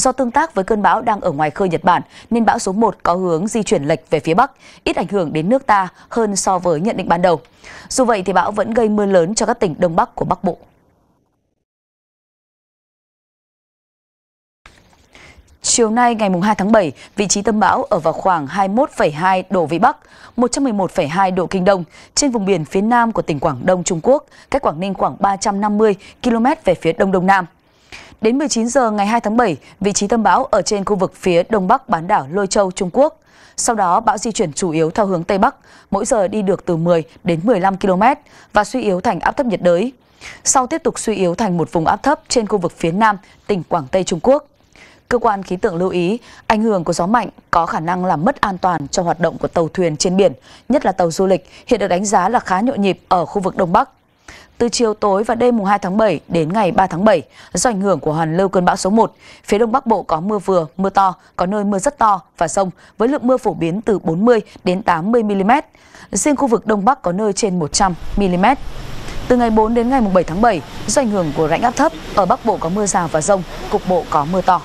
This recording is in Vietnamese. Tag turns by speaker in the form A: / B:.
A: Do tương tác với cơn bão đang ở ngoài khơi Nhật Bản nên bão số 1 có hướng di chuyển lệch về phía Bắc, ít ảnh hưởng đến nước ta hơn so với nhận định ban đầu. Dù vậy thì bão vẫn gây mưa lớn cho các tỉnh Đông Bắc của Bắc Bộ. Chiều nay ngày 2 tháng 7, vị trí tâm bão ở vào khoảng 21,2 độ Vĩ Bắc, 111,2 độ Kinh Đông, trên vùng biển phía nam của tỉnh Quảng Đông Trung Quốc, cách Quảng Ninh khoảng 350 km về phía đông đông nam. Đến 19 giờ ngày 2 tháng 7, vị trí tâm bão ở trên khu vực phía đông bắc bán đảo Lôi Châu, Trung Quốc. Sau đó, bão di chuyển chủ yếu theo hướng Tây Bắc, mỗi giờ đi được từ 10 đến 15 km và suy yếu thành áp thấp nhiệt đới. Sau tiếp tục suy yếu thành một vùng áp thấp trên khu vực phía nam tỉnh Quảng Tây, Trung Quốc. Cơ quan khí tượng lưu ý, ảnh hưởng của gió mạnh có khả năng làm mất an toàn cho hoạt động của tàu thuyền trên biển, nhất là tàu du lịch, hiện được đánh giá là khá nhộn nhịp ở khu vực Đông Bắc từ chiều tối và đêm mùng 2 tháng 7 đến ngày 3 tháng 7 do ảnh hưởng của hoàn lưu cơn bão số 1. Phía Đông Bắc Bộ có mưa vừa, mưa to, có nơi mưa rất to và rông với lượng mưa phổ biến từ 40 đến 80 mm. Riêng khu vực Đông Bắc có nơi trên 100 mm. Từ ngày 4 đến ngày 7 tháng 7, do ảnh hưởng của rãnh áp thấp, ở Bắc Bộ có mưa rào và rông, cục bộ có mưa to.